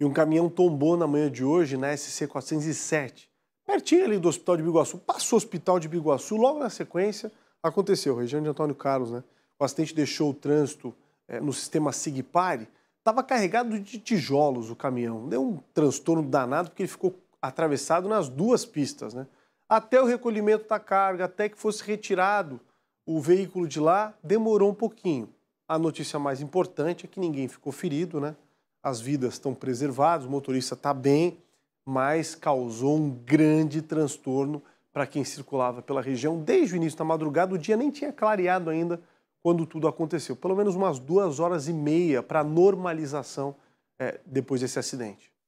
E um caminhão tombou na manhã de hoje na SC 407, pertinho ali do Hospital de Biguaçu. Passou o Hospital de Biguaçu, logo na sequência aconteceu, região de Antônio Carlos, né? O acidente deixou o trânsito é, no sistema Sigpare, estava carregado de tijolos o caminhão. Deu um transtorno danado porque ele ficou atravessado nas duas pistas, né? Até o recolhimento da carga, até que fosse retirado o veículo de lá, demorou um pouquinho. A notícia mais importante é que ninguém ficou ferido, né? as vidas estão preservadas, o motorista está bem, mas causou um grande transtorno para quem circulava pela região. Desde o início da madrugada, o dia nem tinha clareado ainda quando tudo aconteceu. Pelo menos umas duas horas e meia para normalização é, depois desse acidente.